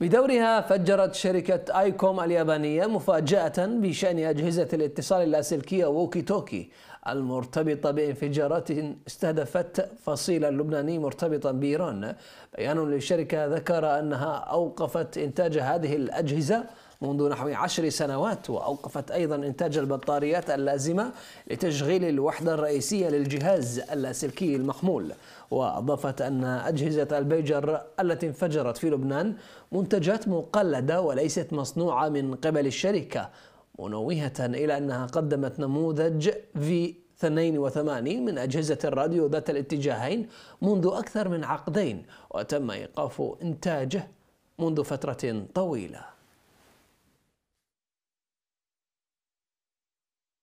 بدورها فجرت شركة آيكوم اليابانية مفاجأة بشأن أجهزة الاتصال اللاسلكية ووكي توكي المرتبطة بانفجارات استهدفت فصيلا لبناني مرتبطا بإيران بيان للشركة ذكر أنها أوقفت إنتاج هذه الأجهزة منذ نحو عشر سنوات وأوقفت أيضا إنتاج البطاريات اللازمة لتشغيل الوحدة الرئيسية للجهاز اللاسلكي المحمول وأضافت أن أجهزة البيجر التي انفجرت في لبنان منتجات مقلدة وليست مصنوعة من قبل الشركة منوهة إلى أنها قدمت نموذج في 82 من أجهزة الراديو ذات الاتجاهين منذ أكثر من عقدين وتم إيقاف إنتاجه منذ فترة طويلة